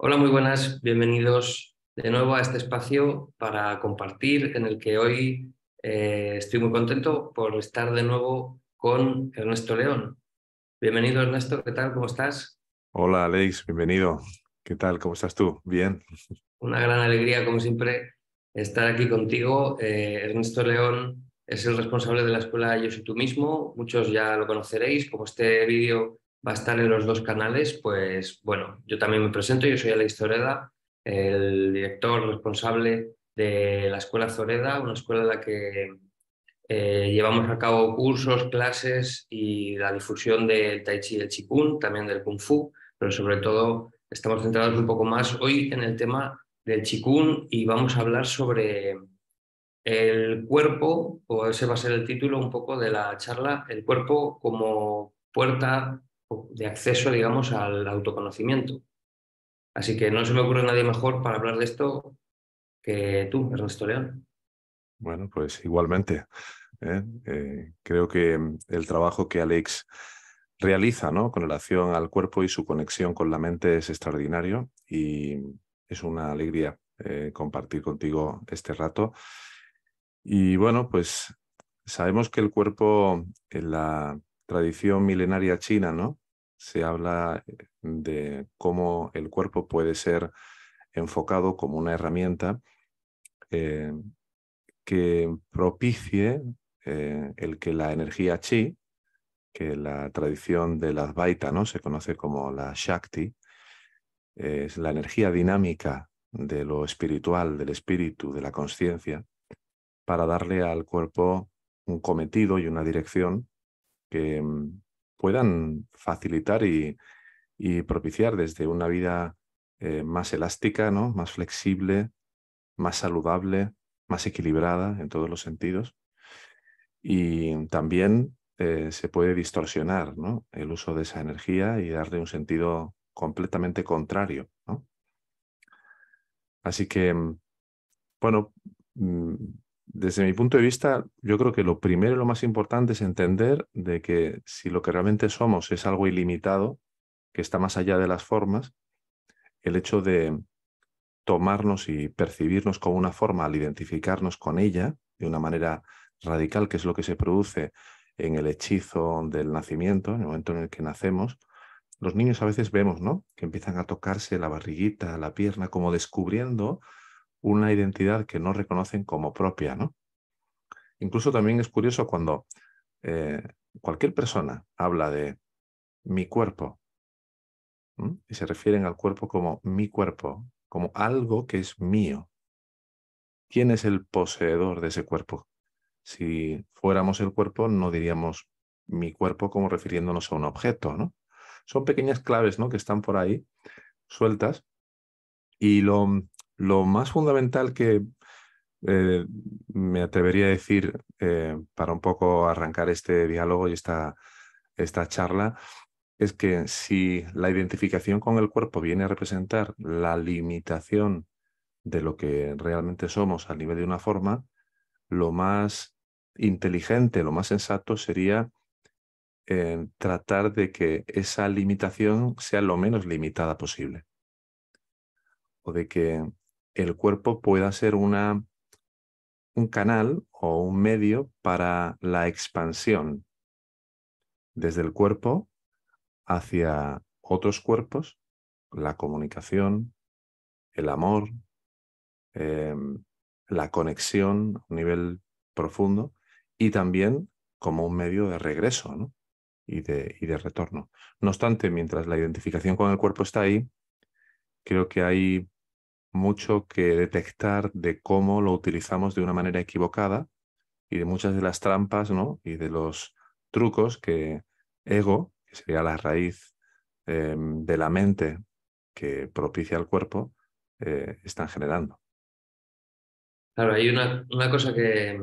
Hola, muy buenas, bienvenidos de nuevo a este espacio para compartir en el que hoy eh, estoy muy contento por estar de nuevo con Ernesto León. Bienvenido Ernesto, ¿qué tal? ¿Cómo estás? Hola Alex, bienvenido. ¿Qué tal? ¿Cómo estás tú? Bien. Una gran alegría, como siempre, estar aquí contigo. Eh, Ernesto León es el responsable de la escuela Yo soy tú mismo. Muchos ya lo conoceréis, como este vídeo va a estar en los dos canales, pues bueno, yo también me presento, yo soy Alex Zoreda, el director responsable de la Escuela Zoreda, una escuela en la que eh, llevamos a cabo cursos, clases y la difusión del Tai Chi y el Qigong, también del Kung Fu, pero sobre todo estamos centrados un poco más hoy en el tema del Qigong y vamos a hablar sobre el cuerpo, o ese va a ser el título un poco de la charla, el cuerpo como puerta de acceso, digamos, al autoconocimiento. Así que no se me ocurre nadie mejor para hablar de esto que tú, Ernesto León. Bueno, pues igualmente. ¿eh? Eh, creo que mm, el trabajo que Alex realiza ¿no? con relación al cuerpo y su conexión con la mente es extraordinario y es una alegría eh, compartir contigo este rato. Y bueno, pues sabemos que el cuerpo en la tradición milenaria china, ¿no? se habla eh, de cómo el cuerpo puede ser enfocado como una herramienta eh, que propicie eh, el que la energía chi, que la tradición de la vaita ¿no? se conoce como la Shakti, es la energía dinámica de lo espiritual, del espíritu, de la conciencia, para darle al cuerpo un cometido y una dirección que mm, puedan facilitar y, propiciar desde una vida eh, más elástica, ¿no? más flexible, más saludable, más equilibrada en todos los sentidos. Y también eh, se puede distorsionar ¿no? el uso de esa energía y darle un sentido completamente contrario. Así que, mm, bueno, mm, desde mi punto de vista, yo creo que lo primero y lo más importante es entender de que si lo que realmente somos es algo ilimitado, que está más allá de las formas, el hecho de tomarnos y percibirnos como una forma al identificarnos con ella de una manera radical, que es lo que se produce en el hechizo del nacimiento, en el momento en el que nacemos, los niños a veces vemos, ¿no? Que empiezan a tocarse la barriguita, la pierna, como descubriendo una identidad que no reconocen como propia, ¿no? Incluso también es curioso cuando eh, cualquier persona habla de mi cuerpo y se refieren al cuerpo como mi cuerpo, como algo que es mío. ¿Quién es el poseedor de ese cuerpo? Si fuéramos el cuerpo, no diríamos mi cuerpo como refiriéndonos a un objeto, ¿no? Son pequeñas claves, ¿no? Que están por ahí sueltas y lo lo más fundamental que eh, me atrevería a decir eh, para un poco arrancar este diálogo y esta, esta charla es que si la identificación con el cuerpo viene a representar la limitación de lo que realmente somos a nivel de una forma, lo más inteligente, lo más sensato sería eh, tratar de que esa limitación sea lo menos limitada posible. O de que el cuerpo pueda ser una, un canal o un medio para la expansión desde el cuerpo hacia otros cuerpos, la comunicación, el amor, em, la conexión a un nivel profundo y también como un medio de regreso y, de, retorno. No obstante, mientras la identificación con el cuerpo está ahí, creo que hay mucho que detectar de cómo lo utilizamos de una manera equivocada y de muchas de las trampas y de los trucos que ego, que sería la raíz eh, de la mente que propicia al cuerpo, eh, están generando. Claro, hay una, cosa que,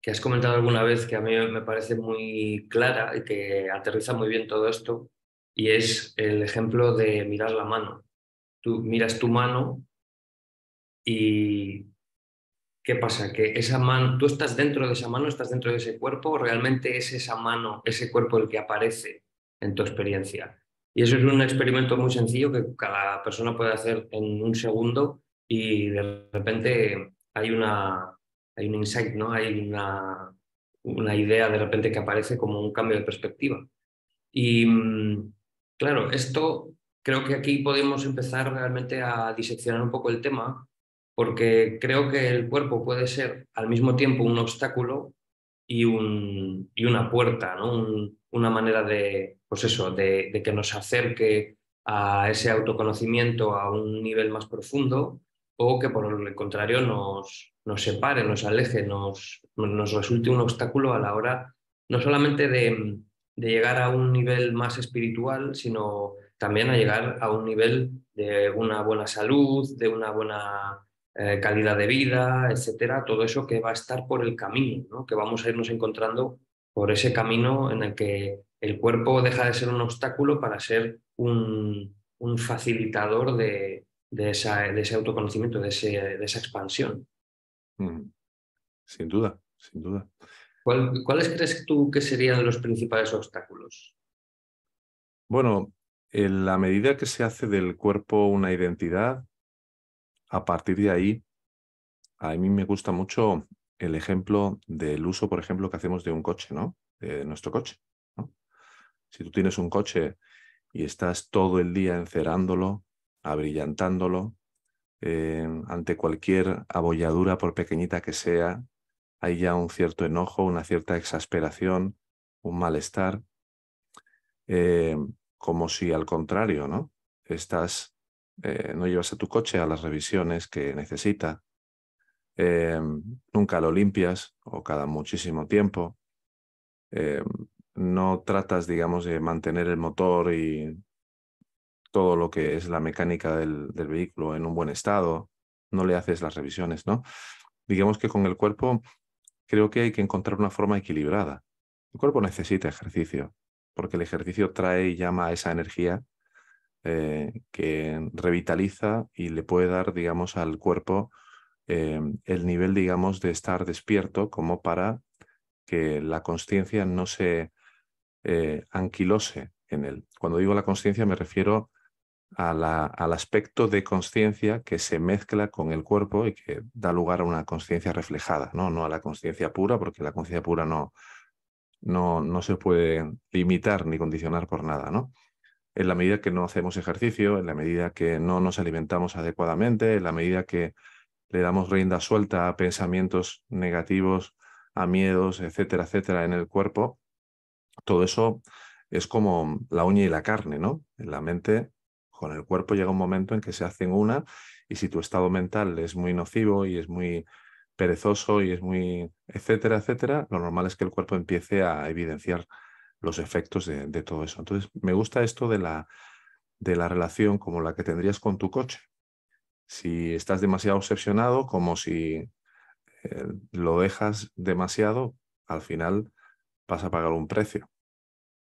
que has comentado alguna vez que a mí me parece muy clara y que aterriza muy bien todo esto, y es el ejemplo de mirar la mano. Tú miras tu mano ¿Y qué pasa? Que esa mano, tú estás dentro de esa mano, estás dentro de ese cuerpo, realmente es esa mano, ese cuerpo el que aparece en tu experiencia. Y eso es un experimento muy sencillo que cada persona puede hacer en un segundo y de repente hay una hay un insight, ¿no? Hay una, una idea de repente que aparece como un cambio de perspectiva. Y mm, claro, esto creo que aquí podemos empezar realmente a diseccionar un poco el tema porque creo que el cuerpo puede ser al mismo tiempo un obstáculo y, un, y una puerta, ¿no? una manera de, pues eso, que nos acerque a ese autoconocimiento a un nivel más profundo o que por el contrario nos, nos separe, nos aleje, nos, nos resulte un obstáculo a la hora no solamente de, de llegar a un nivel más espiritual, sino también a llegar a un nivel de una buena salud, de una buena eh, calidad de vida, etcétera, todo eso que va a estar por el camino, que vamos a irnos encontrando por ese camino en el que el cuerpo deja de ser un obstáculo para ser un, facilitador de, ese autoconocimiento, de, esa expansión. Sin duda, sin duda. ¿Cuál, ¿Cuáles crees tú que serían los principales obstáculos? Bueno, en la medida que se hace del cuerpo una identidad, a partir de ahí, a mí me gusta mucho el ejemplo del uso, por ejemplo, que hacemos de un coche, ¿no? De nuestro coche. ¿no? Si tú tienes un coche y estás todo el día encerándolo, abrillantándolo, eh, ante cualquier abolladura, por pequeñita que sea, hay ya un cierto enojo, una cierta exasperación, un malestar, eh, como si al contrario, ¿no? Estás eh, no llevas a tu coche a las revisiones que necesita, eh, nunca lo limpias o cada muchísimo tiempo, eh, no tratas, digamos, de mantener el motor y todo lo que es la mecánica del, del vehículo en un buen estado, no le haces las revisiones, ¿no? Digamos que con el cuerpo creo que hay que encontrar una forma equilibrada. El cuerpo necesita ejercicio, porque el ejercicio trae y llama esa energía eh, que revitaliza y le puede dar, digamos, al cuerpo eh, el nivel, digamos, de estar despierto como para que la conciencia no se eh, anquilose en él. Cuando digo la conciencia me refiero a la, al aspecto de conciencia que se mezcla con el cuerpo y que da lugar a una conciencia reflejada, ¿no? no a la conciencia pura, porque la conciencia pura no, no, no, se puede limitar ni condicionar por nada. ¿no? en la medida que no hacemos ejercicio, en la medida que no nos alimentamos adecuadamente, en la medida que le damos rienda suelta a pensamientos negativos, a miedos, etcétera, etcétera, en el cuerpo, todo eso es como la uña y la carne, ¿no? En la mente, con el cuerpo llega un momento en que se hacen una y si tu estado mental es muy nocivo y es muy perezoso y es muy, etcétera, etcétera, lo normal es que el cuerpo empiece a evidenciar los efectos de, todo eso. Entonces, me gusta esto de la, de la relación como la que tendrías con tu coche. Si estás demasiado obsesionado, como si eh, lo dejas demasiado, al final vas a pagar un precio.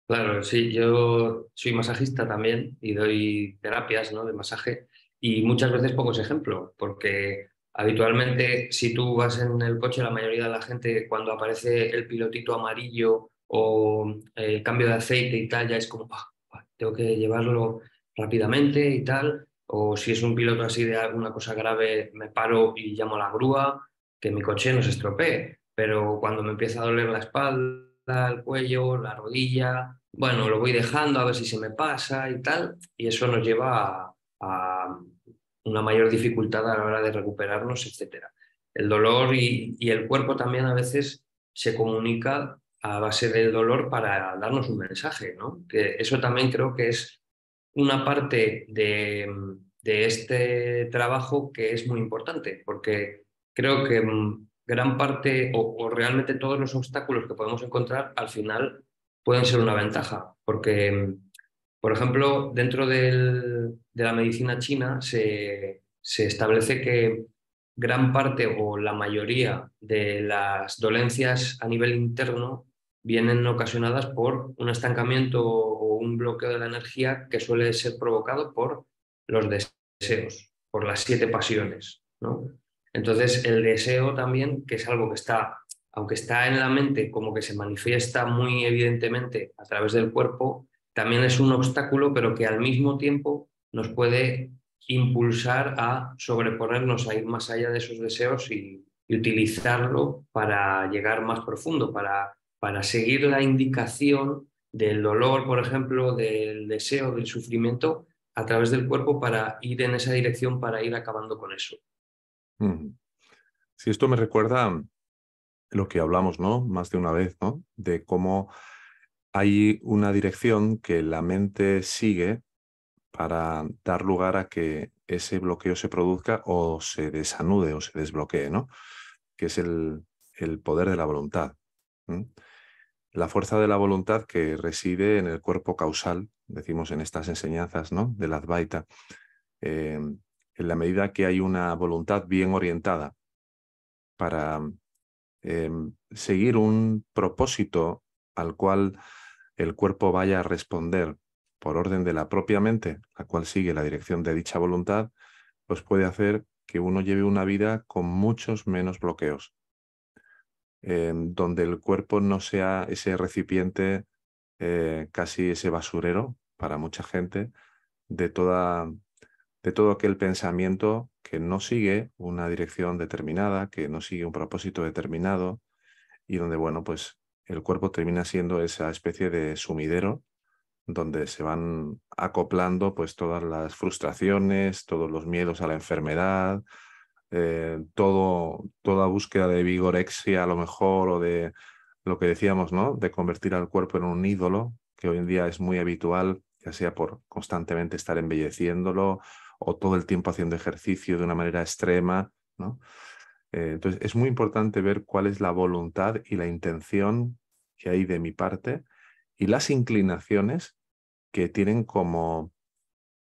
Claro, sí, yo soy masajista también y doy terapias de masaje y muchas veces pongo ese ejemplo, porque habitualmente si tú vas en el coche, la mayoría de la gente cuando aparece el pilotito amarillo o el eh, cambio de aceite y tal, ya es como, ah, tengo que llevarlo rápidamente y tal, o si es un piloto así de alguna cosa grave, me paro y llamo a la grúa, que mi coche no se estropee, pero cuando me empieza a doler la espalda, el cuello, la rodilla, bueno, lo voy dejando a ver si se me pasa y tal, y eso nos lleva a, una mayor dificultad a la hora de recuperarnos, etc. El dolor y, y el cuerpo también a veces se comunica a base del dolor para darnos un mensaje, ¿no? Que eso también creo que es una parte de, este trabajo que es muy importante, porque creo que mm, gran parte o, realmente todos los obstáculos que podemos encontrar al final pueden ser una ventaja, porque, mm, por ejemplo, dentro de la medicina china se establece que gran parte o la mayoría de las dolencias a nivel interno vienen ocasionadas por un estancamiento o un bloqueo de la energía que suele ser provocado por los deseos, por las siete pasiones. ¿no? Entonces, el deseo también, que es algo que está, aunque está en la mente, como que se manifiesta muy evidentemente a través del cuerpo, también es un obstáculo, pero que al mismo tiempo nos puede impulsar a sobreponernos, a ir más allá de esos deseos y, y utilizarlo para llegar más profundo, para para seguir la indicación del dolor, por ejemplo, del deseo, del sufrimiento a través del cuerpo para ir en esa dirección, para ir acabando con eso. Sí, esto me recuerda lo que hablamos, ¿no? Más de una vez, ¿no? De cómo hay una dirección que la mente sigue para dar lugar a que ese bloqueo se produzca o se desanude o se desbloquee, ¿no? Que es el, poder de la voluntad la fuerza de la voluntad que reside en el cuerpo causal, decimos en estas enseñanzas ¿no? del Advaita, eh, en la medida que hay una voluntad bien orientada para eh, seguir un propósito al cual el cuerpo vaya a responder por orden de la propia mente, la cual sigue la dirección de dicha voluntad, pues puede hacer que uno lleve una vida con muchos menos bloqueos donde el cuerpo no sea ese recipiente, eh, casi ese basurero para mucha gente, de, de todo aquel pensamiento que no sigue una dirección determinada, que no sigue un propósito determinado, y donde, bueno, pues el cuerpo termina siendo esa especie de sumidero donde se van acoplando pues todas las frustraciones, todos los miedos a la enfermedad, eh, todo, toda búsqueda de vigorexia a lo mejor o de lo que decíamos, ¿no? De convertir al cuerpo en un ídolo, que hoy en día es muy habitual, ya sea por constantemente estar embelleciéndolo o todo el tiempo haciendo ejercicio de una manera extrema, ¿no? Eh, entonces, es muy importante ver cuál es la voluntad y la intención que hay de mi parte y las inclinaciones que tienen como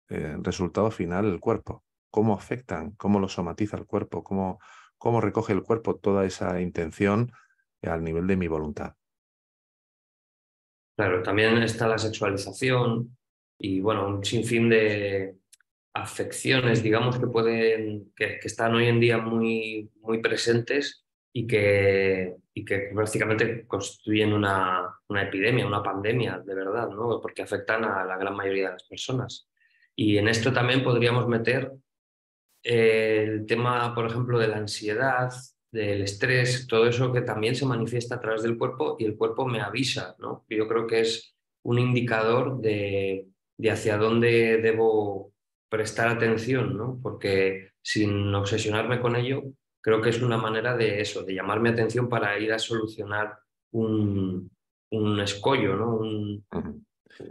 eh, resultado final el cuerpo cómo afectan, cómo lo somatiza el cuerpo, cómo, recoge el cuerpo toda esa intención al nivel de mi voluntad. Claro, también está la sexualización y bueno, un sinfín de afecciones, digamos, que pueden, que, están hoy en día muy, muy presentes y que, y que prácticamente constituyen una, epidemia, una pandemia, de verdad, Porque afectan a la gran mayoría de las personas. Y en esto también podríamos meter el tema, por ejemplo, de la ansiedad, del estrés, todo eso que también se manifiesta a través del cuerpo y el cuerpo me avisa, ¿no? Yo creo que es un indicador de, hacia dónde debo prestar atención, ¿no? Porque sin obsesionarme con ello, creo que es una manera de eso, de llamar mi atención para ir a solucionar un, escollo, ¿no?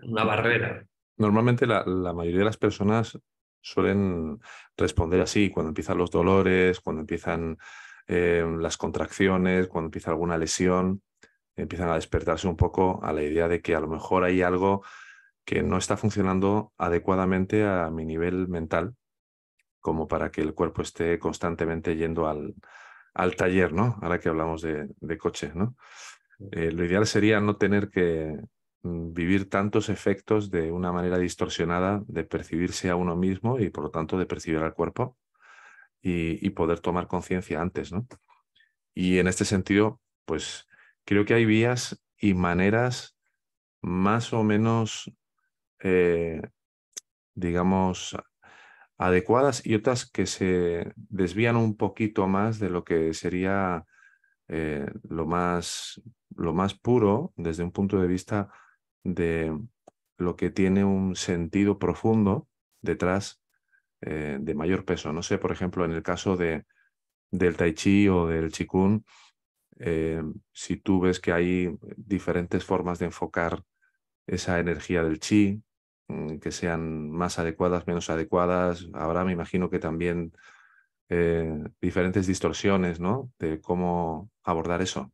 una barrera. Normalmente la, la, mayoría de las personas suelen responder así, cuando empiezan los dolores, cuando empiezan eh, las contracciones, cuando empieza alguna lesión, empiezan a despertarse un poco a la idea de que a lo mejor hay algo que no está funcionando adecuadamente a mi nivel mental, como para que el cuerpo esté constantemente yendo al, al taller, ¿no? Ahora que hablamos de, coche, ¿no? Eh, lo ideal sería no tener que, Mm, vivir tantos efectos de una manera distorsionada de percibirse a uno mismo y por lo tanto de percibir al cuerpo y, poder tomar conciencia antes, ¿no? Y en este sentido, pues creo que hay vías y maneras más o menos, eh, digamos, adecuadas y otras que se desvían un poquito más de lo que sería eh, lo, más, lo más puro desde un punto de vista de lo que tiene un sentido profundo detrás eh, de mayor peso. No sé, por ejemplo, en el caso de, del tai chi o del chikun, eh, si tú ves que hay diferentes formas de enfocar esa energía del chi, mm, que sean más adecuadas, menos adecuadas. Ahora me imagino que también eh, diferentes distorsiones, ¿no? De cómo abordar eso.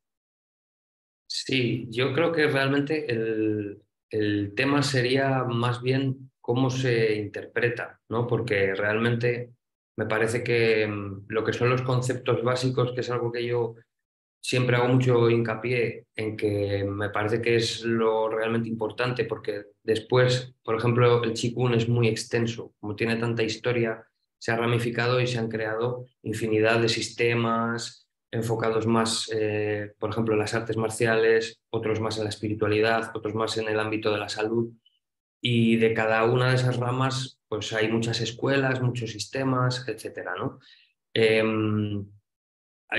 Sí, yo creo que realmente el, tema sería más bien cómo se interpreta, ¿no? Porque realmente me parece que mm, lo que son los conceptos básicos, que es algo que yo siempre hago mucho hincapié en que me parece que es lo realmente importante, porque después, por ejemplo, el chikun es muy extenso, como tiene tanta historia, se ha ramificado y se han creado infinidad de sistemas, enfocados más, eh, por ejemplo, en las artes marciales, otros más en la espiritualidad, otros más en el ámbito de la salud. Y de cada una de esas ramas, pues hay muchas escuelas, muchos sistemas, etcétera, ¿no? Em,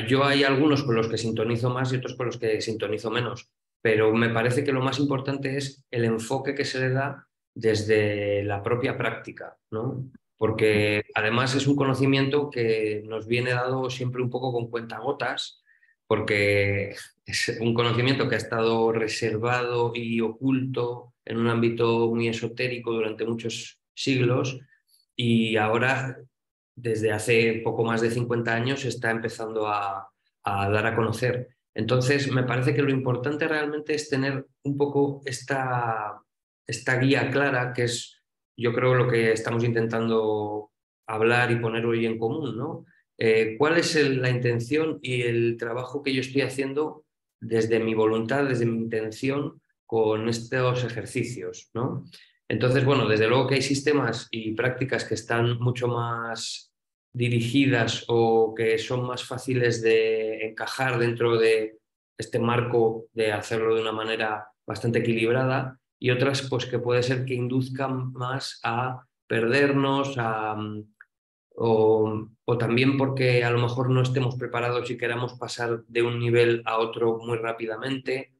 yo hay algunos con los que sintonizo más y otros con los que sintonizo menos, pero me parece que lo más importante es el enfoque que se le da desde la propia práctica, ¿no? porque además es un conocimiento que nos viene dado siempre un poco con cuentagotas, porque es un conocimiento que ha estado reservado y oculto en un ámbito muy esotérico durante muchos siglos y ahora, desde hace poco más de 50 años, se está empezando a, a dar a conocer. Entonces, me parece que lo importante realmente es tener un poco esta, esta guía clara, que es yo creo lo que estamos intentando hablar y poner hoy en común, ¿no? Eh, ¿Cuál es la intención y el trabajo que yo estoy haciendo desde mi voluntad, desde mi intención con estos ejercicios, ¿no? Entonces, bueno, desde luego que hay sistemas y prácticas que están mucho más dirigidas o que son más fáciles de encajar dentro de este marco de hacerlo de una manera bastante equilibrada y otras pues que puede ser que induzcan más a perdernos o, o, también porque a lo mejor no estemos preparados y queramos pasar de un nivel a otro muy rápidamente.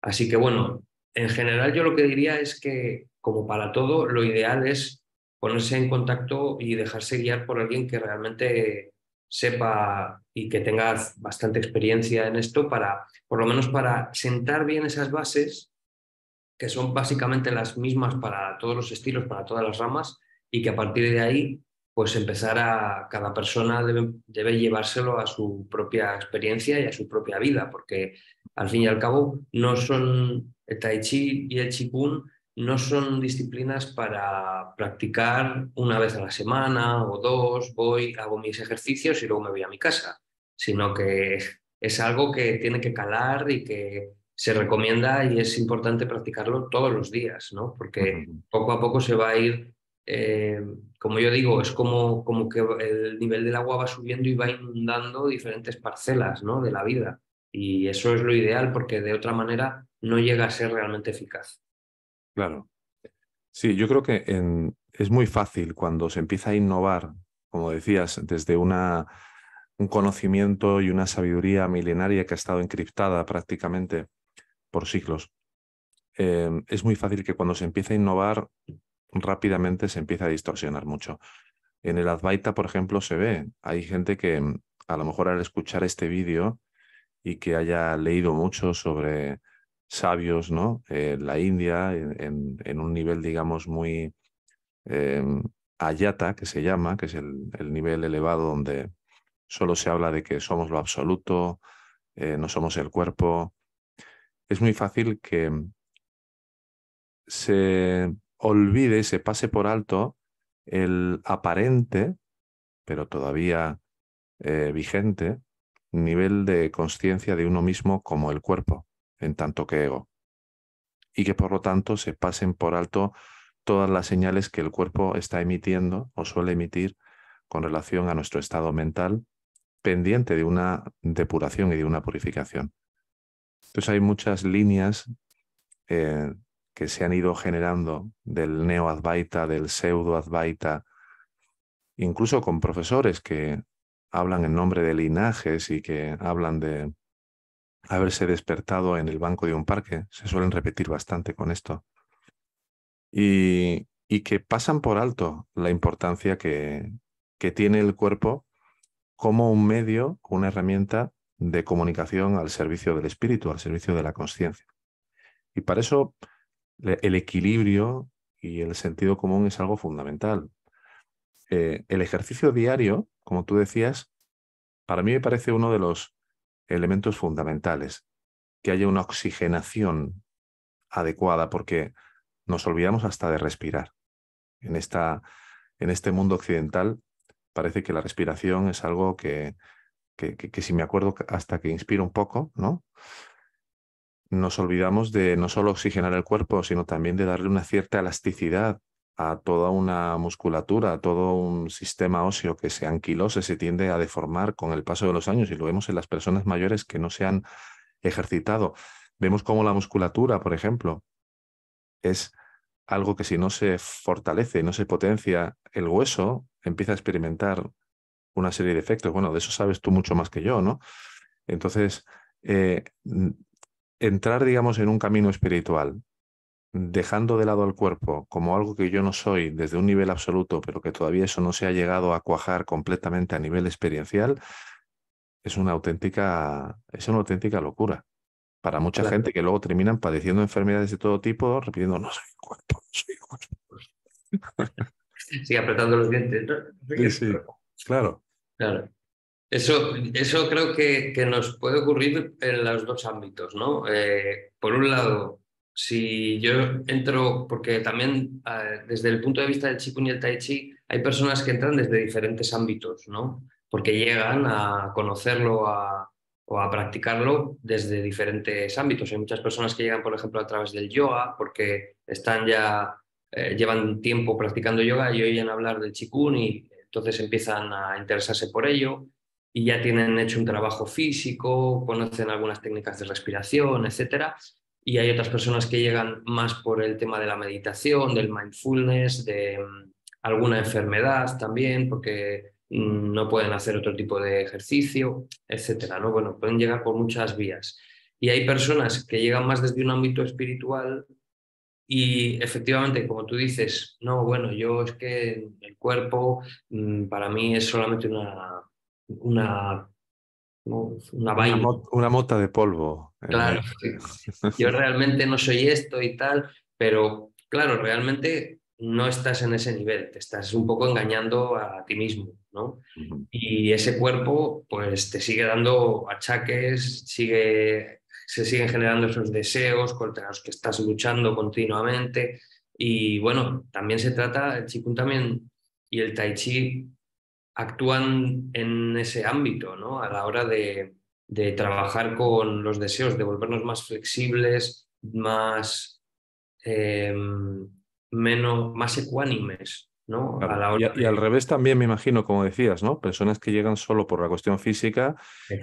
Así que bueno, en general yo lo que diría es que como para todo, lo ideal es ponerse en contacto y dejarse guiar por alguien que realmente sepa y que tenga bastante experiencia en esto para, por lo menos para sentar bien esas bases que son básicamente las mismas para todos los estilos, para todas las ramas, y que a partir de ahí, pues empezar a, cada persona debe, llevárselo a su propia experiencia y a su propia vida, porque al fin y al cabo no son el tai chi y el Kun no son disciplinas para practicar una vez a la semana o dos, voy, hago mis ejercicios y luego me voy a mi casa, sino que es algo que tiene que calar y que se recomienda y es importante practicarlo todos los días, ¿no? Porque poco a poco se va a ir, eh, como yo digo, es como, como que el nivel del agua va subiendo y va inundando diferentes parcelas ¿no? de la vida. Y eso es lo ideal porque de otra manera no llega a ser realmente eficaz. Claro. Sí, yo creo que es muy fácil cuando se empieza a innovar, como decías, desde una, un conocimiento y una sabiduría milenaria que ha estado encriptada prácticamente por siglos. Em, es muy fácil que cuando se empieza a innovar rápidamente se empieza a distorsionar mucho. En el Advaita, por ejemplo, se ve, hay gente que mm, a lo mejor al escuchar este vídeo y que haya leído mucho sobre sabios, ¿no? Eh, la India, en, un nivel, digamos, muy em, ayata, que se llama, que es el, nivel elevado donde solo se habla de que somos lo absoluto, eh, no somos el cuerpo, es muy fácil que se olvide se pase por alto el aparente, pero todavía eh, vigente, nivel de conciencia de uno mismo como el cuerpo, en tanto que ego. Y que por lo tanto se pasen por alto todas las señales que el cuerpo está emitiendo o suele emitir con relación a nuestro estado mental, pendiente de una depuración y de una purificación. Entonces hay muchas líneas eh, que se han ido generando del neo del pseudo-advaita, incluso con profesores que hablan en nombre de linajes y que hablan de haberse despertado en el banco de un parque, se suelen repetir bastante con esto, y, que pasan por alto la importancia que tiene el cuerpo como un medio, una herramienta de comunicación al servicio del espíritu, al servicio de la conciencia. Y para eso el equilibrio y el sentido común es algo fundamental. Eh, el ejercicio diario, como tú decías, para mí me parece uno de los elementos fundamentales, que haya una oxigenación adecuada, porque nos olvidamos hasta de respirar. En, esta, en este mundo occidental parece que la respiración es algo que, que, si me acuerdo hasta que inspiro un poco, ¿no? Nos olvidamos de no solo oxigenar el cuerpo, sino también de darle una cierta elasticidad a toda una musculatura, a todo un sistema óseo que se anquilose, se tiende a deformar con el paso de los años y lo vemos en las personas mayores que no se han ejercitado. Vemos cómo la musculatura, por ejemplo, es algo que si no se fortalece, no se potencia, el hueso empieza a experimentar una serie de efectos. Bueno, de eso sabes tú mucho más que yo, ¿no? Entonces, eh, entrar, digamos, en un camino espiritual, dejando de lado al cuerpo como algo que yo no soy desde un nivel absoluto, pero que todavía eso no se ha llegado a cuajar completamente a nivel experiencial, es una auténtica, es una auténtica locura. Para mucha gente que luego terminan padeciendo enfermedades de todo tipo, repitiendo, no soy cuerpo, no soy cuerpo. Sigue apretando los dientes. Claro. Claro. Eso, eso creo que, nos puede ocurrir en los dos ámbitos, ¿no? Eh, por un lado, si yo entro, porque también eh, desde el punto de vista del chikuni y el Tai Chi, hay personas que entran desde diferentes ámbitos, ¿no? Porque llegan a conocerlo o a practicarlo desde diferentes ámbitos. Hay muchas personas que llegan, por ejemplo, a través del yoga, porque están ya, eh, llevan tiempo practicando yoga y oyen hablar del chikuni. y entonces empiezan a interesarse por ello y ya tienen hecho un trabajo físico, conocen algunas técnicas de respiración, etcétera. Y hay otras personas que llegan más por el tema de la meditación, del mindfulness, de mm, alguna enfermedad también, porque mm, no pueden hacer otro tipo de ejercicio, etc. ¿no? Bueno, pueden llegar por muchas vías. Y hay personas que llegan más desde un ámbito espiritual y efectivamente, como tú dices, no, bueno, yo es que el cuerpo mm, para mí es solamente una, una, una vaina. Una, mota de polvo. Claro, yo realmente no soy esto y tal, pero claro, realmente no estás en ese nivel, te estás un poco engañando a ti mismo, ¿no? Y ese cuerpo, pues te sigue dando achaques, sigue se siguen generando esos deseos contra los que estás luchando continuamente. Y bueno, también se trata, el Qigong también y el Tai Chi actúan en ese ámbito, ¿no? A la hora de, trabajar con los deseos, de volvernos más flexibles, más, em, menos, más ecuánimes y, al revés también me imagino, como decías, ¿no? Personas que llegan solo por la cuestión física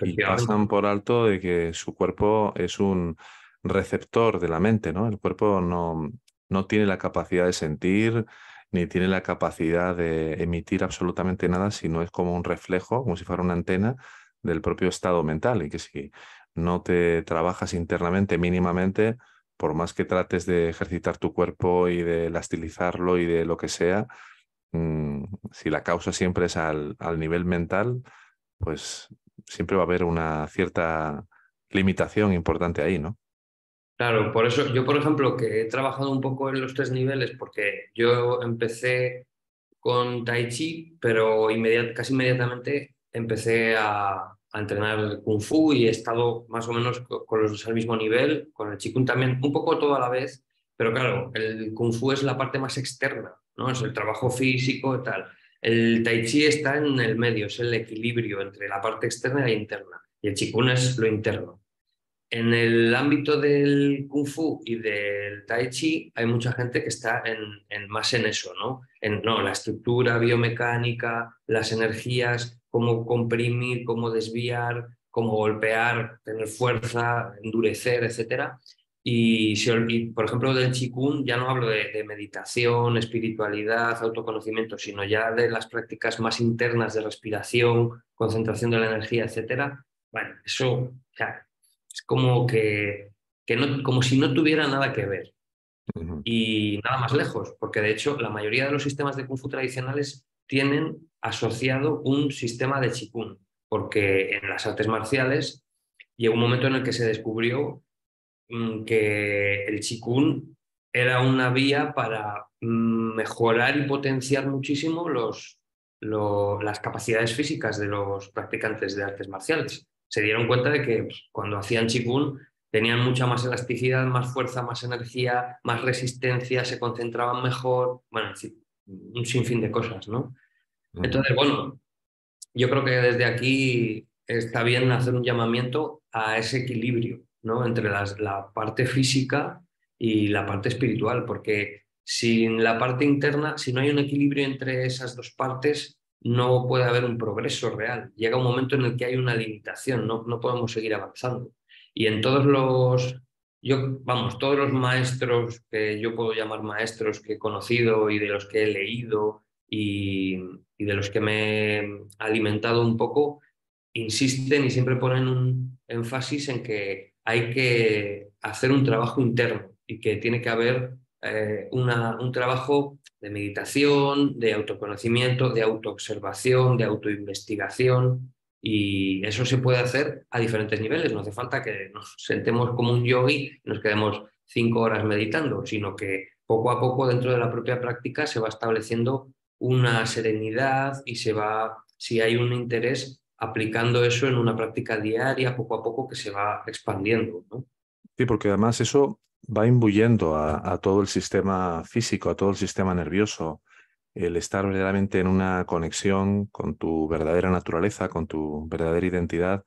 y pasan por alto de que su cuerpo es un receptor de la mente, ¿no? El cuerpo no, no tiene la capacidad de sentir ni tiene la capacidad de emitir absolutamente nada, sino es como un reflejo, como si fuera una antena del propio estado mental y que si no te trabajas internamente mínimamente, por más que trates de ejercitar tu cuerpo y de lastilizarlo y de lo que sea, Mm, si la causa siempre es al, nivel mental, pues siempre va a haber una cierta limitación importante ahí, ¿no? Claro, por eso yo, por ejemplo, que he trabajado un poco en los tres niveles, porque yo empecé con Tai Chi, pero casi inmediatamente empecé a, entrenar entrenar Kung Fu y he estado más o menos con los dos al mismo nivel, con el Kung también, un poco todo a la vez, pero claro, el Kung Fu es la parte más externa es el trabajo físico, tal. El tai chi está en el medio, es el equilibrio entre la parte externa y la interna. Y el chikun es lo interno. En el ámbito del kung fu y del tai chi hay mucha gente que está en, más en eso, ¿no? En no, la estructura biomecánica, las energías, cómo comprimir, cómo desviar, cómo golpear, tener fuerza, endurecer, etcétera y, si, por ejemplo, del chikun ya no hablo de, meditación, espiritualidad, autoconocimiento, sino ya de las prácticas más internas de respiración, concentración de la energía, etc. Bueno, eso es como que, que no, como si no tuviera nada que ver. Y nada más lejos, porque de hecho la mayoría de los sistemas de Kung Fu tradicionales tienen asociado un sistema de chikun, porque en las artes marciales llegó un momento en el que se descubrió que el chikun era una vía para mejorar y potenciar muchísimo los, las capacidades físicas de los practicantes de artes marciales. Se dieron cuenta de que pues, cuando hacían chikun tenían mucha más elasticidad, más fuerza, más energía, más resistencia, se concentraban mejor, bueno, un sinfín de cosas, ¿no? Entonces, bueno, yo creo que desde aquí está bien hacer un llamamiento a ese equilibrio, entre las, la parte física y la parte espiritual, porque sin la parte interna, si no hay un equilibrio entre esas dos partes, no puede haber un progreso real. Llega un momento en el que hay una limitación, no, no podemos seguir avanzando. Y en todos los, yo, vamos, todos los maestros que yo puedo llamar maestros que he conocido y de los que he leído y de los que me he alimentado un poco, insisten y siempre ponen un énfasis en que hay que hacer un trabajo interno y que tiene que haber eh, una, un trabajo de meditación, de autoconocimiento, de autoobservación, de autoinvestigación. Y eso se puede hacer a diferentes niveles. No hace falta que nos sentemos como un yogi y nos quedemos cinco horas meditando, sino que poco a poco dentro de la propia práctica se va estableciendo una serenidad y se va, si hay un interés, aplicando eso en una práctica diaria, poco a poco, que se va expandiendo. Sí, porque además eso va imbuyendo a, todo el sistema físico, a todo el sistema nervioso, el estar verdaderamente en una conexión con tu verdadera naturaleza, con tu verdadera identidad,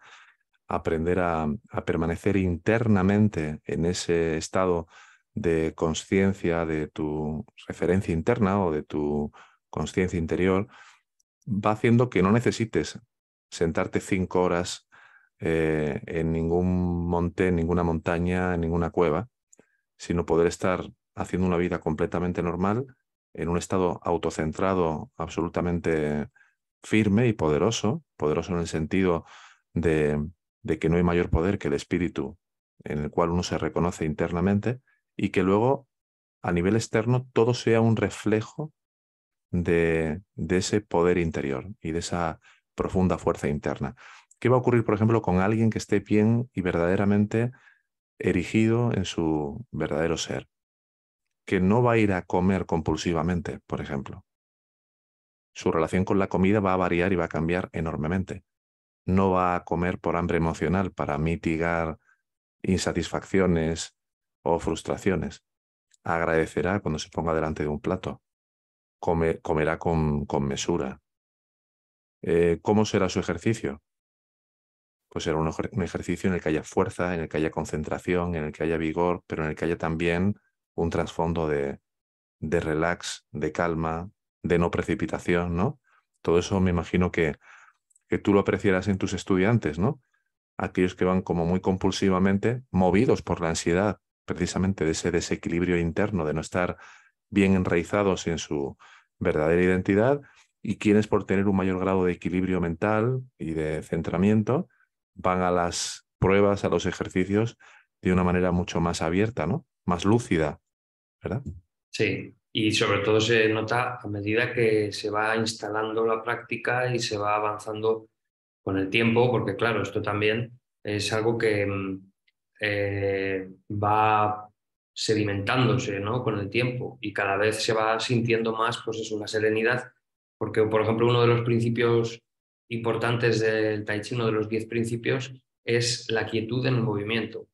aprender a, a permanecer internamente en ese estado de conciencia de tu referencia interna o de tu conciencia interior, va haciendo que no necesites sentarte cinco horas eh, en ningún monte, ninguna montaña, en ninguna cueva, sino poder estar haciendo una vida completamente normal, en un estado autocentrado, absolutamente firme y poderoso, poderoso en el sentido de, que no hay mayor poder que el espíritu en el cual uno se reconoce internamente y que luego a nivel externo todo sea un reflejo de ese poder interior y de esa profunda fuerza interna. ¿Qué va a ocurrir, por ejemplo, con alguien que esté bien y verdaderamente erigido en su verdadero ser? Que no va a ir a comer compulsivamente, por ejemplo. Su relación con la comida va a variar y va a cambiar enormemente. No va a comer por hambre emocional para mitigar insatisfacciones o frustraciones. Agradecerá cuando se ponga delante de un plato. comerá con, con mesura, eh, ¿cómo será su ejercicio? Pues será un, ejercicio en el que haya fuerza, en el que haya concentración, en el que haya vigor, pero en el que haya también un trasfondo de, de relax, de calma, de no precipitación, ¿no? Todo eso me imagino que, tú lo apreciarás en tus estudiantes, ¿no? Aquellos que van como muy compulsivamente, movidos por la ansiedad, precisamente de ese desequilibrio interno, de no estar bien enraizados en su verdadera identidad y quienes por tener un mayor grado de equilibrio mental y de centramiento van a las pruebas, a los ejercicios de una manera mucho más abierta, ¿no? Más lúcida, ¿verdad? Sí, y sobre todo se nota a medida que se va instalando la práctica y se va avanzando con el tiempo, porque claro, esto también es algo que mm, eh, va sedimentándose ¿no? con el tiempo y cada vez se va sintiendo más pues es una serenidad porque, por ejemplo, uno de los principios importantes del tai chi, uno de los diez principios, es la quietud en el movimiento.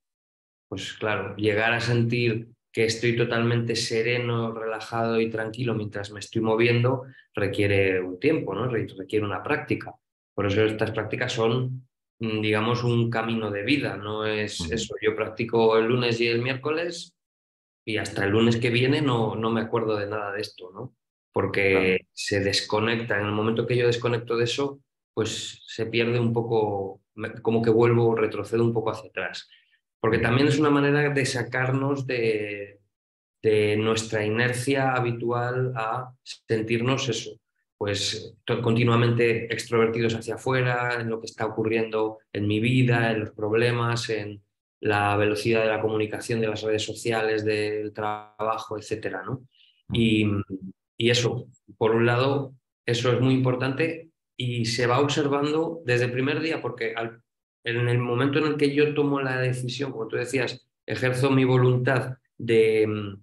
Pues claro, llegar a sentir que estoy totalmente sereno, relajado y tranquilo mientras me estoy moviendo requiere un tiempo, ¿no? requiere una práctica. Por eso estas prácticas son, mm, digamos, un camino de vida, no es eso. Yo practico el lunes y el miércoles y hasta el lunes que viene no, no me acuerdo de nada de esto, ¿no? porque se desconecta. En el momento que yo desconecto de eso, pues se pierde un poco, como que vuelvo, retrocedo un poco hacia atrás. Porque también es una manera de sacarnos de, de nuestra inercia habitual a sentirnos eso, pues continuamente extrovertidos hacia afuera, en lo que está ocurriendo en mi vida, en los problemas, en la velocidad de la comunicación de las redes sociales, del trabajo, etcétera, ¿no? Y, y eso, por un lado, eso es muy importante y se va observando desde el primer día, porque en el momento en el que yo tomo la decisión, como tú decías, ejerzo mi voluntad de mm,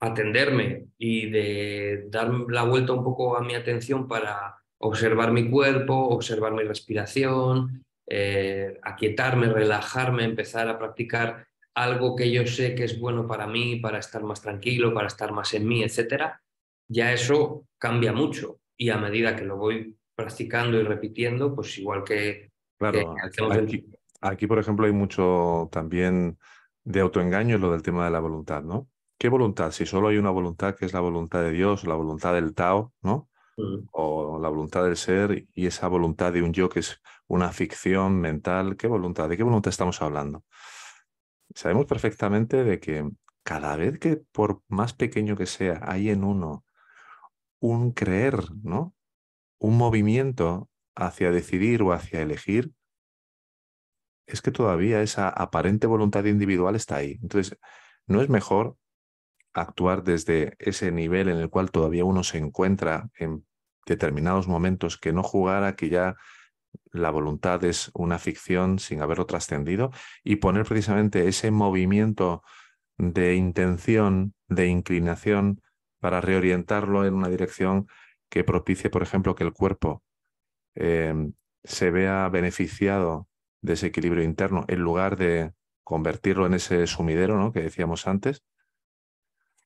atenderme y de dar la vuelta un poco a mi atención para observar mi cuerpo, observar mi respiración, eh, aquietarme, relajarme, empezar a practicar algo que yo sé que es bueno para mí, para estar más tranquilo, para estar más en mí, etcétera, ya eso cambia mucho y a medida que lo voy practicando y repitiendo, pues igual que... Claro, aquí, por ejemplo hay mucho también de autoengaño en lo del tema de la voluntad, ¿no? ¿Qué voluntad? Si solo hay una voluntad que es la voluntad de Dios, la voluntad del Tao, ¿no? Mm. O la voluntad del ser y esa voluntad de un yo que es una ficción mental. ¿Qué voluntad? ¿De qué voluntad estamos hablando? Sabemos perfectamente de que cada vez que, por más pequeño que sea, hay en uno un creer, ¿no? Un movimiento hacia decidir o hacia elegir, es que todavía esa aparente voluntad individual está ahí. Entonces, ¿no es mejor actuar desde ese nivel en el cual todavía uno se encuentra en determinados momentos que no jugar a que ya la voluntad es una ficción sin haberlo trascendido y poner precisamente ese movimiento de intención, de inclinación para reorientarlo en una dirección que propicie, por ejemplo, que el cuerpo eh, se vea beneficiado de ese equilibrio interno en lugar de convertirlo en ese sumidero que decíamos antes.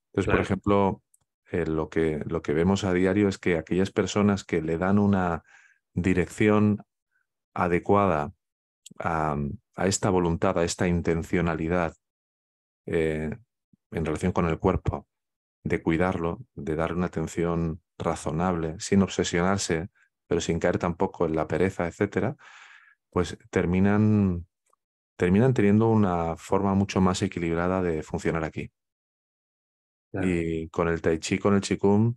Entonces, por ejemplo, eh, lo, que, lo que vemos a diario es que aquellas personas que le dan una dirección adecuada a, esta voluntad, a esta intencionalidad eh, en relación con el cuerpo, de cuidarlo, de darle una atención razonable, sin obsesionarse, pero sin caer tampoco en la pereza, etcétera, pues terminan, terminan teniendo una forma mucho más equilibrada de funcionar aquí. Y con el tai chi, con el chikung,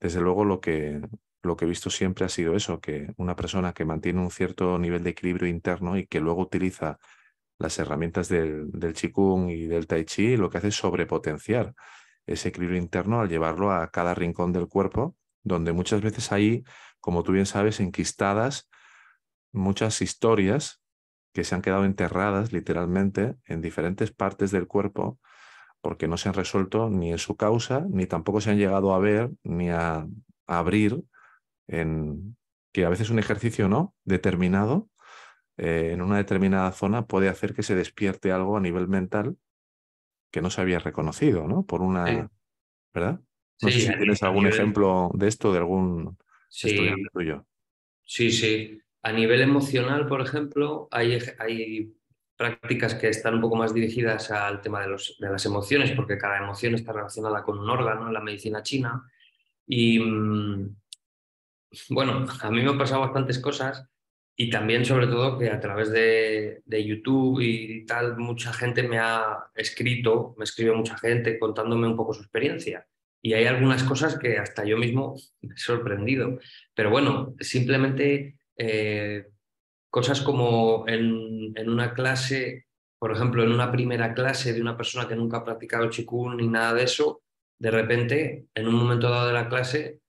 desde luego lo que, lo que he visto siempre ha sido eso, que una persona que mantiene un cierto nivel de equilibrio interno y que luego utiliza las herramientas del, del chikung y del tai chi, lo que hace es sobrepotenciar ese equilibrio interno al llevarlo a cada rincón del cuerpo, donde muchas veces hay, como tú bien sabes, enquistadas muchas historias que se han quedado enterradas literalmente en diferentes partes del cuerpo porque no se han resuelto ni en su causa, ni tampoco se han llegado a ver, ni a, abrir, en que a veces un ejercicio no determinado eh, en una determinada zona puede hacer que se despierte algo a nivel mental que no se había reconocido, ¿no? Por una. ¿Verdad? No sé si tienes algún ejemplo de esto, de algún estudiante tuyo. Sí, sí. A nivel emocional, por ejemplo, hay, prácticas que están un poco más dirigidas al tema de, de, las emociones, porque cada emoción está relacionada con un órgano en la medicina china. Y mm, bueno, a mí me han pasado bastantes cosas y también sobre todo que a través de, YouTube y tal, mucha gente me ha escrito, me escribe mucha gente contándome un poco su experiencia. Y hay algunas cosas que hasta yo mismo me he sorprendido. Pero bueno, simplemente eh, cosas como en, una clase, por ejemplo, en una primera clase de una persona que nunca ha practicado chikun ni nada de eso, de repente, en un momento dado de la clase,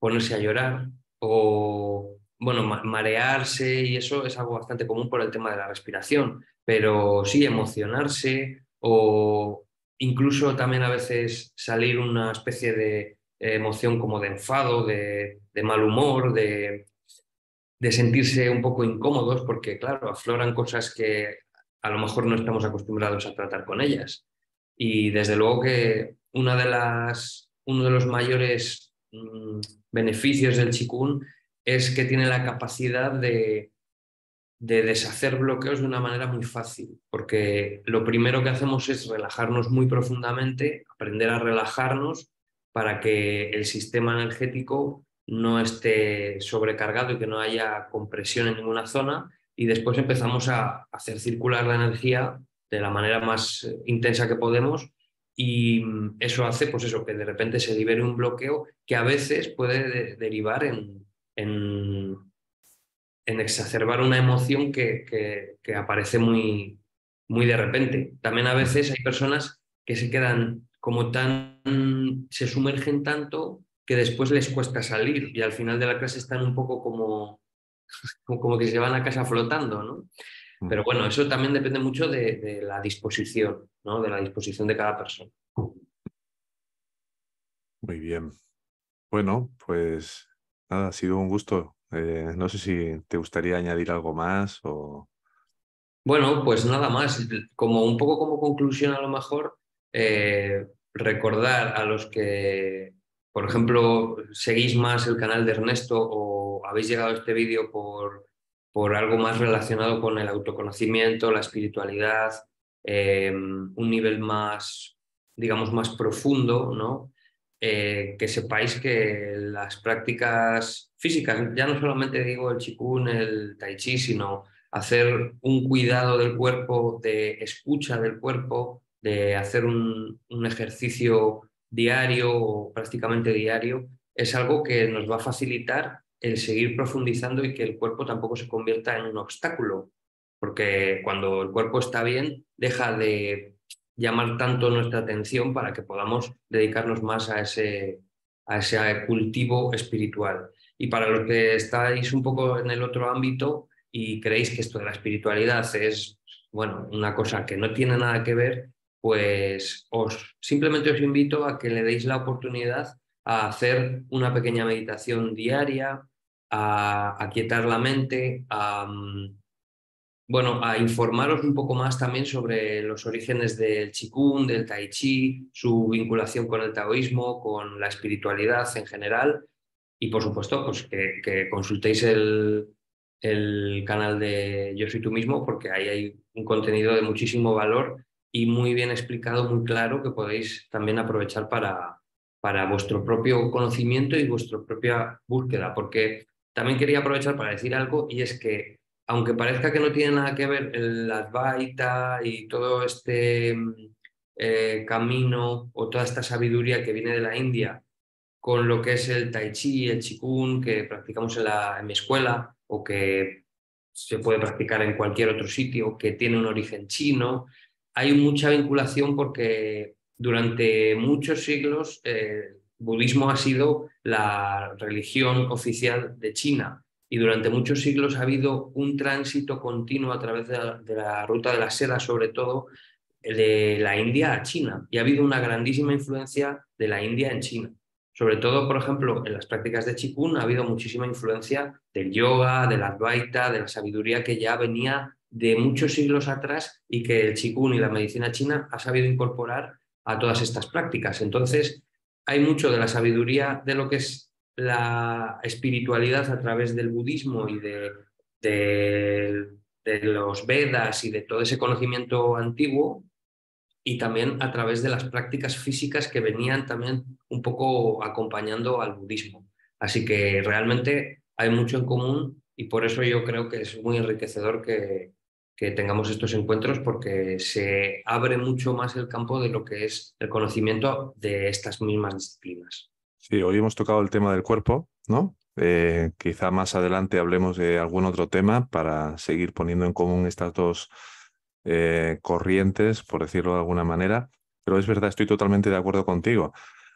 ponerse a llorar o bueno, marearse y eso es algo bastante común por el tema de la respiración, pero sí emocionarse o incluso también a veces salir una especie de emoción como de enfado, de, mal humor, de, sentirse un poco incómodos porque, claro, afloran cosas que a lo mejor no estamos acostumbrados a tratar con ellas. Y desde luego que una de las, uno de los mayores mm, beneficios del chikun es que tiene la capacidad de, deshacer bloqueos de una manera muy fácil, porque lo primero que hacemos es relajarnos muy profundamente, aprender a relajarnos para que el sistema energético no esté sobrecargado y que no haya compresión en ninguna zona, y después empezamos a hacer circular la energía de la manera más eh, intensa que podemos y mm, eso hace pues eso que de repente se libere un bloqueo que a veces puede derivar en en, exacerbar una emoción que, aparece muy, muy de repente. También a veces hay personas que se quedan como tan, se sumergen tanto que después les cuesta salir y al final de la clase están un poco como, como que se van a casa flotando, ¿no? Mm. Pero bueno, eso también depende mucho de, de la disposición, ¿no? De la disposición de cada persona. Muy bien. Bueno, pues ha sido un gusto. Eh, no sé si te gustaría añadir algo más o... Bueno, pues nada más. Como un poco como conclusión a lo mejor, eh, recordar a los que, por ejemplo, seguís más el canal de Ernesto o habéis llegado a este vídeo por, por algo más relacionado con el autoconocimiento, la espiritualidad, em, un nivel más, digamos, más profundo, ¿no? Eh, que sepáis que las prácticas físicas, ya no solamente digo el chikun, el tai chi, sino hacer un cuidado del cuerpo, de escucha del cuerpo, de hacer un, un ejercicio diario o prácticamente diario, es algo que nos va a facilitar el seguir profundizando y que el cuerpo tampoco se convierta en un obstáculo, porque cuando el cuerpo está bien, deja de llamar tanto nuestra atención para que podamos dedicarnos más a ese, a ese cultivo espiritual. Y para los que estáis un poco en el otro ámbito y creéis que esto de la espiritualidad es, bueno, una cosa que no tiene nada que ver, pues os simplemente os invito a que le deis la oportunidad a hacer una pequeña meditación diaria, a, a quietar la mente, a, mm, bueno, a informaros un poco más también sobre los orígenes del Qigong, del Tai Chi, su vinculación con el taoísmo, con la espiritualidad en general y por supuesto pues que, consultéis el, canal de Yo Soy Tú Mismo porque ahí hay un contenido de muchísimo valor y muy bien explicado, muy claro que podéis también aprovechar para, para vuestro propio conocimiento y vuestra propia búsqueda porque también quería aprovechar para decir algo y es que aunque parezca que no tiene nada que ver el Advaita y todo este mm, eh, camino o toda esta sabiduría que viene de la India con lo que es el Tai Chi, el Chikun que practicamos en, la, mi escuela o que se puede practicar en cualquier otro sitio, que tiene un origen chino, hay mucha vinculación porque durante muchos siglos eh, el budismo ha sido la religión oficial de China y durante muchos siglos ha habido un tránsito continuo a través de la, ruta de la seda, sobre todo de la India a China, y ha habido una grandísima influencia de la India en China. Sobre todo, por ejemplo, en las prácticas de Qigong ha habido muchísima influencia del yoga, del advaita, de la sabiduría que ya venía de muchos siglos atrás y que el Qigong y la medicina china ha sabido incorporar a todas estas prácticas. Entonces, hay mucho de la sabiduría de lo que es la espiritualidad a través del budismo y de, los Vedas y de todo ese conocimiento antiguo, y también a través de las prácticas físicas que venían también un poco acompañando al budismo. Así que realmente hay mucho en común y por eso yo creo que es muy enriquecedor que tengamos estos encuentros porque se abre mucho más el campo de lo que es el conocimiento de estas mismas disciplinas. Sí, hoy hemos tocado el tema del cuerpo, ¿no? Eh, quizá más adelante hablemos de algún otro tema para seguir poniendo en común estas dos eh, corrientes, por decirlo de alguna manera. Pero es verdad, estoy totalmente de acuerdo contigo.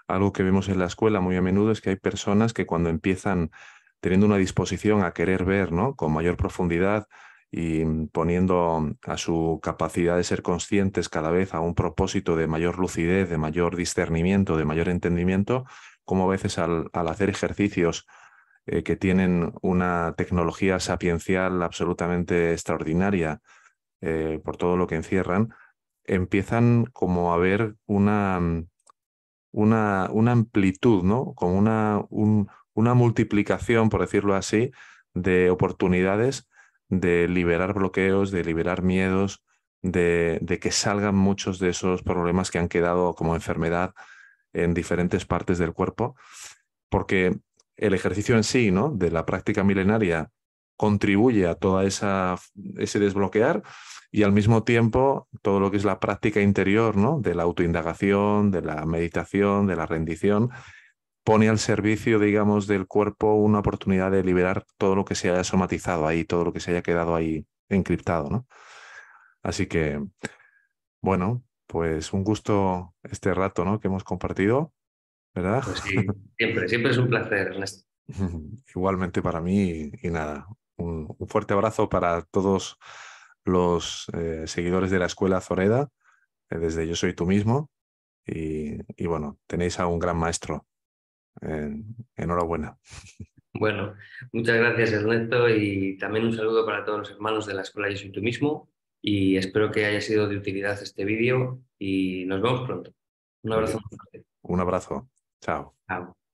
Algo que vemos en la escuela muy a menudo es que hay personas que cuando empiezan teniendo una disposición a querer ver ¿no? con mayor profundidad y mm, poniendo a su capacidad de ser conscientes cada vez a un propósito de mayor lucidez, de mayor discernimiento, de mayor entendimiento, como a veces al, hacer ejercicios eh, que tienen una tecnología sapiencial absolutamente extraordinaria eh, por todo lo que encierran, empiezan como a ver una, una, amplitud, ¿no? Como una, multiplicación, por decirlo así, de oportunidades de liberar bloqueos, de liberar miedos, de que salgan muchos de esos problemas que han quedado como enfermedad en diferentes partes del cuerpo, porque el ejercicio en sí, ¿no? De la práctica milenaria contribuye a todo ese desbloquear y al mismo tiempo todo lo que es la práctica interior, ¿no? De la autoindagación, de la meditación, de la rendición, pone al servicio, digamos, del cuerpo una oportunidad de liberar todo lo que se haya somatizado ahí, todo lo que se haya quedado ahí encriptado, ¿no? Así que, bueno, pues un gusto este rato, ¿no? Que hemos compartido, ¿verdad? Pues sí, siempre, siempre es un placer, Ernesto. Igualmente para mí y, nada, un, fuerte abrazo para todos los eh, seguidores de la Escuela Zoreda, eh, desde Yo Soy Tú Mismo, y, bueno, tenéis a un gran maestro. enhorabuena. Bueno, muchas gracias Ernesto y también un saludo para todos los hermanos de la Escuela Yo Soy Tú Mismo y espero que haya sido de utilidad este vídeo y nos vemos pronto. Un abrazo. Un abrazo. Chao. Chao.